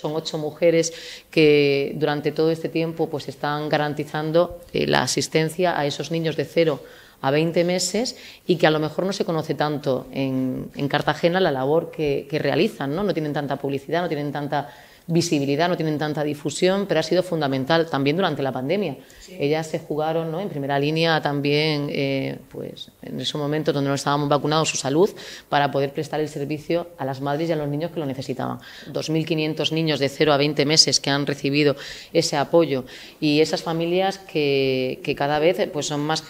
Son ocho mujeres que durante todo este tiempo pues están garantizando eh, la asistencia a esos niños de cero a 20 meses y que a lo mejor no se conoce tanto en, Cartagena la labor que, que, realizan, ¿no? No tienen tanta publicidad, no tienen tanta visibilidad, no tienen tanta difusión, pero ha sido fundamental también durante la pandemia. Ellas se jugaron ¿no? en primera línea también, eh, pues en esos momentos donde no estábamos vacunados, su salud, para poder prestar el servicio a las madres y a los niños que lo necesitaban. 2.500 niños de 0 a 20 meses que han recibido ese apoyo y esas familias que, que cada vez pues, son más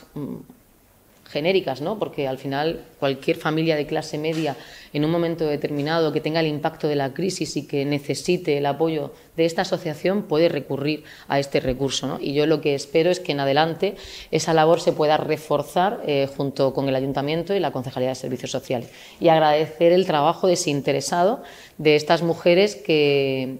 genéricas, ¿no? Porque al final cualquier familia de clase media en un momento determinado que tenga el impacto de la crisis y que necesite el apoyo de esta asociación puede recurrir a este recurso, Y yo lo que espero es que en adelante esa labor se pueda reforzar eh, junto con el ayuntamiento y la concejalía de servicios sociales y agradecer el trabajo desinteresado de estas mujeres que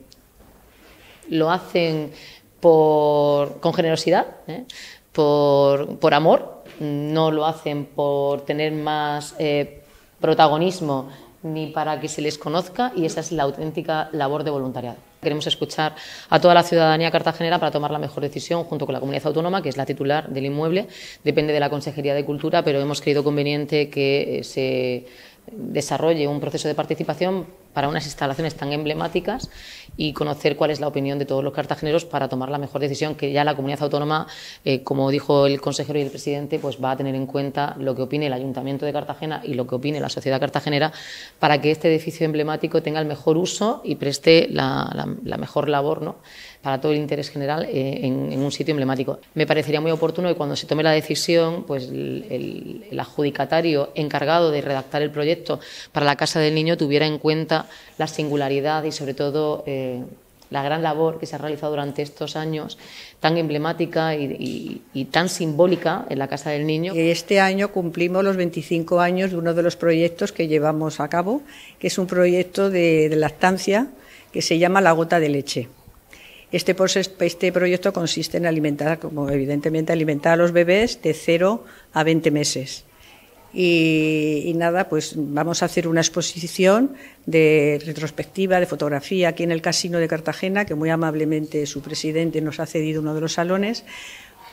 lo hacen por, con generosidad, ¿eh? por amor no lo hacen por tener más eh, protagonismo ni para que se les conozca y esa es la auténtica labor de voluntariado. Queremos escuchar a toda la ciudadanía cartagenera para tomar la mejor decisión junto con la comunidad autónoma, que es la titular del inmueble. Depende de la Consejería de Cultura, pero hemos creído conveniente que eh, se desarrolle un proceso de participación para unas instalaciones tan emblemáticas y conocer cuál es la opinión de todos los cartageneros para tomar la mejor decisión que ya la comunidad autónoma, eh, como dijo el consejero y el presidente, pues va a tener en cuenta lo que opine el Ayuntamiento de Cartagena y lo que opine la sociedad cartagenera para que este edificio emblemático tenga el mejor uso y preste la, la mejor labor ¿no? para todo el interés general eh, en, un sitio emblemático. Me parecería muy oportuno que cuando se tome la decisión, pues el, adjudicatario encargado de redactar el proyecto para la Casa del Niño tuviera en cuenta la singularidad y sobre todo... Eh, la gran labor que se ha realizado durante estos años, tan emblemática y, tan simbólica en la Casa del Niño. Este año cumplimos los 25 años de uno de los proyectos que llevamos a cabo, que es un proyecto de, de lactancia que se llama La Gota de Leche. Este, este, proyecto consiste en alimentar, como evidentemente, alimentar a los bebés de 0 a 20 meses. y, nada, pues vamos a hacer una exposición de retrospectiva, de fotografía aquí en el Casino de Cartagena, que muy amablemente su presidente nos ha cedido uno de los salones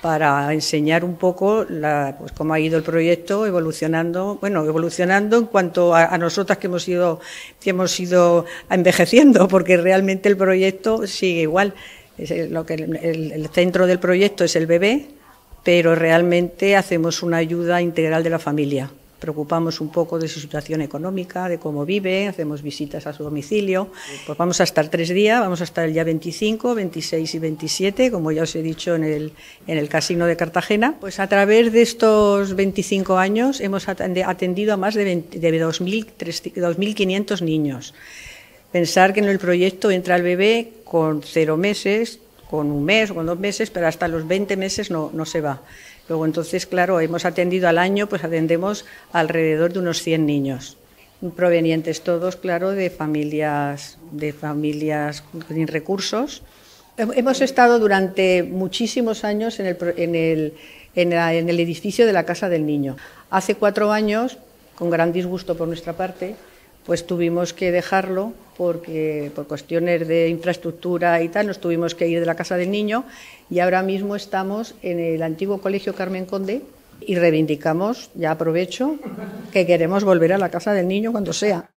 para enseñar un poco pues, cómo ha ido el proyecto evolucionando, bueno, evolucionando en cuanto a, nosotras que hemos ido hemos ido envejeciendo, porque realmente el proyecto sigue igual. Es lo que el centro del proyecto es el bebé, pero realmente hacemos una ayuda integral de la familia preocupamos un poco de su situación económica, de cómo vive, hacemos visitas a su domicilio. Pues vamos a estar tres días, vamos a estar el día 25, 26 y 27, como ya os he dicho en el, en el Casino de Cartagena. Pues a través de estos 25 años hemos atendido a más de, 2.500 niños. Pensar que en el proyecto entra el bebé con cero meses, con un mes o con dos meses, pero hasta los 20 meses no, no se va. Luego, entonces, claro, hemos atendido al año, pues atendemos alrededor de unos 100 niños, provenientes todos, claro, de familias, de familias sin recursos. Hemos estado durante muchísimos años en el edificio de la Casa del Niño. Hace cuatro años, con gran disgusto por nuestra parte, pues tuvimos que dejarlo porque por cuestiones de infraestructura y tal nos tuvimos que ir de la casa del niño y ahora mismo estamos en el antiguo colegio Carmen Conde y reivindicamos, ya aprovecho, que queremos volver a la casa del niño cuando sea.